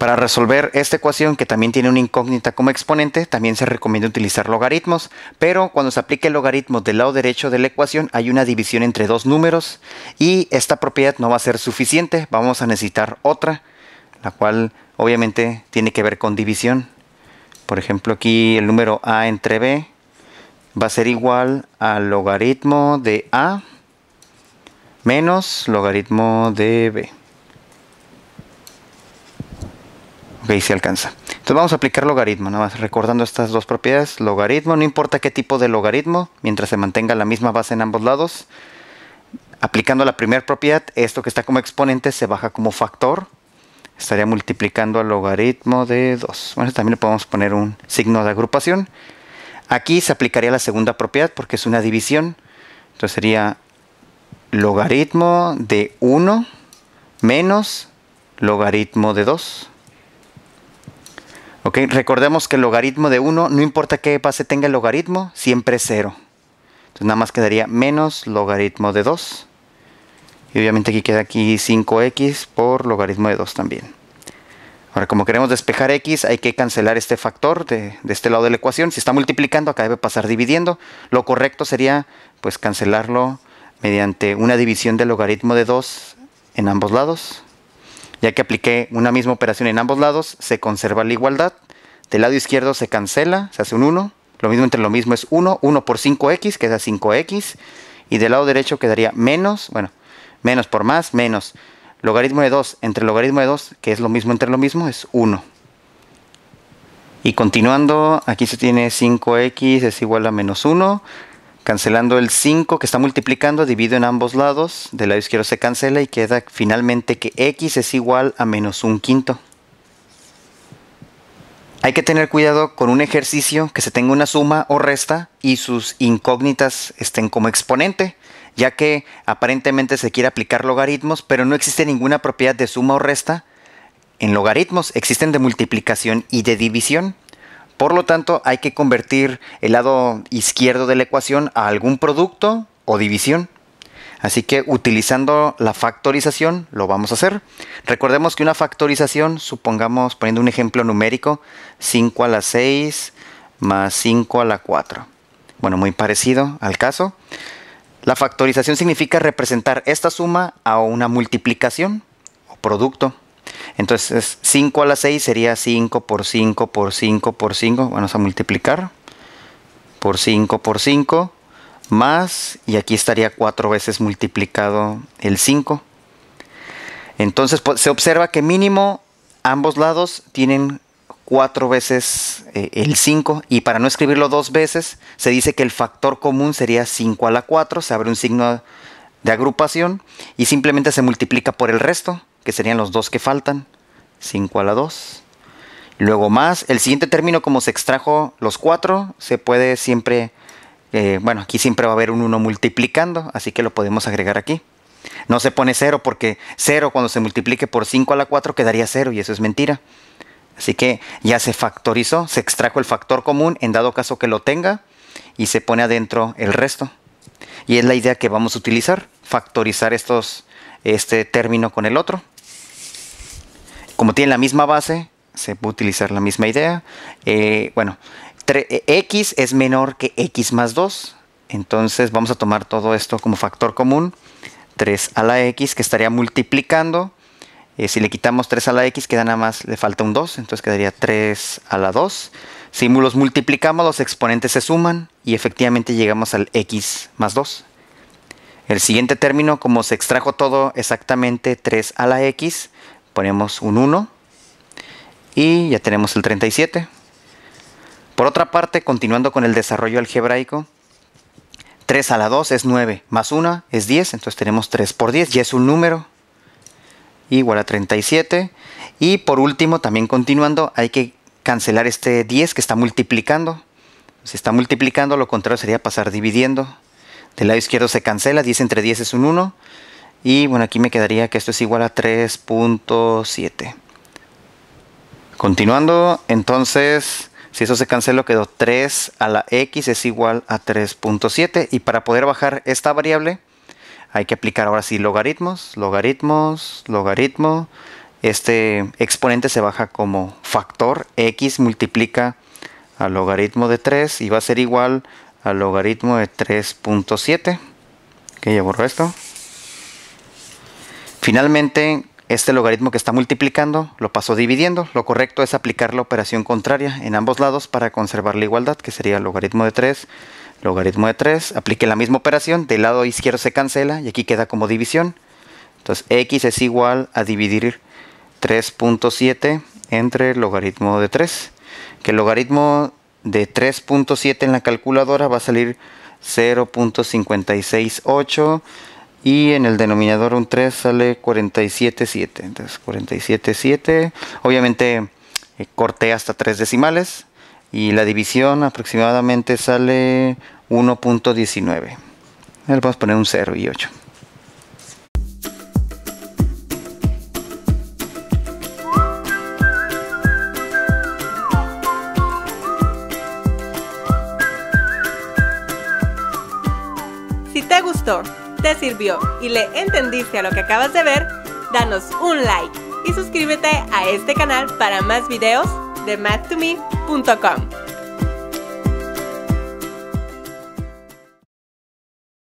Para resolver esta ecuación, que también tiene una incógnita como exponente, también se recomienda utilizar logaritmos, pero cuando se aplica el logaritmo del lado derecho de la ecuación hay una división entre dos números y esta propiedad no va a ser suficiente, vamos a necesitar otra, la cual obviamente tiene que ver con división. Por ejemplo, aquí el número a entre b va a ser igual al logaritmo de a menos logaritmo de b. Ok, se alcanza. Entonces vamos a aplicar logaritmo, nada más recordando estas dos propiedades. Logaritmo, no importa qué tipo de logaritmo, mientras se mantenga la misma base en ambos lados. Aplicando la primera propiedad, esto que está como exponente se baja como factor. Estaría multiplicando al logaritmo de 2. Bueno, también le podemos poner un signo de agrupación. Aquí se aplicaría la segunda propiedad porque es una división. Entonces sería logaritmo de 1 menos logaritmo de 2. Ok, recordemos que el logaritmo de 1, no importa qué base tenga el logaritmo, siempre es 0. Entonces nada más quedaría menos logaritmo de 2. Y obviamente aquí queda aquí 5x por logaritmo de 2 también. Ahora como queremos despejar x hay que cancelar este factor de, de este lado de la ecuación. Si está multiplicando acá debe pasar dividiendo. Lo correcto sería pues cancelarlo mediante una división del logaritmo de 2 en ambos lados. Ya que apliqué una misma operación en ambos lados, se conserva la igualdad. Del lado izquierdo se cancela, se hace un 1. Lo mismo entre lo mismo es 1. 1 por 5x que queda 5x. Y del lado derecho quedaría menos, bueno, menos por más, menos. Logaritmo de 2 entre logaritmo de 2, que es lo mismo entre lo mismo, es 1. Y continuando, aquí se tiene 5x es igual a menos 1. Cancelando el 5 que está multiplicando, divido en ambos lados. Del lado izquierdo se cancela y queda finalmente que x es igual a menos un quinto. Hay que tener cuidado con un ejercicio que se tenga una suma o resta y sus incógnitas estén como exponente, ya que aparentemente se quiere aplicar logaritmos, pero no existe ninguna propiedad de suma o resta en logaritmos, existen de multiplicación y de división. Por lo tanto, hay que convertir el lado izquierdo de la ecuación a algún producto o división. Así que utilizando la factorización lo vamos a hacer. Recordemos que una factorización, supongamos poniendo un ejemplo numérico, 5 a la 6 más 5 a la 4. Bueno, muy parecido al caso. La factorización significa representar esta suma a una multiplicación o producto. Entonces 5 a la 6 sería 5 por 5 por 5 por 5. Vamos a multiplicar. Por 5 por 5. Más. Y aquí estaría 4 veces multiplicado el 5. Entonces pues, se observa que mínimo ambos lados tienen 4 veces eh, el 5. Y para no escribirlo dos veces, se dice que el factor común sería 5 a la 4. Se abre un signo de agrupación y simplemente se multiplica por el resto serían los dos que faltan, 5 a la 2. Luego más, el siguiente término como se extrajo los 4, se puede siempre, eh, bueno, aquí siempre va a haber un 1 multiplicando, así que lo podemos agregar aquí. No se pone 0 porque 0 cuando se multiplique por 5 a la 4 quedaría 0 y eso es mentira. Así que ya se factorizó, se extrajo el factor común en dado caso que lo tenga y se pone adentro el resto. Y es la idea que vamos a utilizar, factorizar estos, este término con el otro como tiene la misma base, se puede utilizar la misma idea. Eh, bueno, eh, x es menor que x más 2. Entonces vamos a tomar todo esto como factor común. 3 a la x que estaría multiplicando. Eh, si le quitamos 3 a la x queda nada más, le falta un 2. Entonces quedaría 3 a la 2. Si los multiplicamos los exponentes se suman y efectivamente llegamos al x más 2. El siguiente término, como se extrajo todo exactamente 3 a la x, ponemos un 1 y ya tenemos el 37. Por otra parte, continuando con el desarrollo algebraico, 3 a la 2 es 9, más 1 es 10, entonces tenemos 3 por 10, ya es un número igual a 37. Y por último, también continuando, hay que cancelar este 10 que está multiplicando. Si está multiplicando, lo contrario sería pasar dividiendo. Del lado izquierdo se cancela, 10 entre 10 es un 1. Y bueno, aquí me quedaría que esto es igual a 3.7. Continuando, entonces, si eso se canceló, quedó 3 a la x es igual a 3.7. Y para poder bajar esta variable, hay que aplicar ahora sí logaritmos, logaritmos, logaritmo. Este exponente se baja como factor. x multiplica al logaritmo de 3 y va a ser igual al logaritmo de 3.7. Que ya borro esto. Finalmente, este logaritmo que está multiplicando lo paso dividiendo. Lo correcto es aplicar la operación contraria en ambos lados para conservar la igualdad, que sería logaritmo de 3, logaritmo de 3. Aplique la misma operación, del lado izquierdo se cancela y aquí queda como división. Entonces x es igual a dividir 3.7 entre logaritmo de 3. Que el logaritmo de 3.7 en la calculadora va a salir 0.568 y en el denominador un 3 sale 47,7. Entonces 47,7, obviamente eh, corté hasta 3 decimales y la división aproximadamente sale 1.19. Vamos a poner un 0 y 8. Si te gustó te sirvió y le entendiste a lo que acabas de ver, danos un like y suscríbete a este canal para más videos de mathtome.com.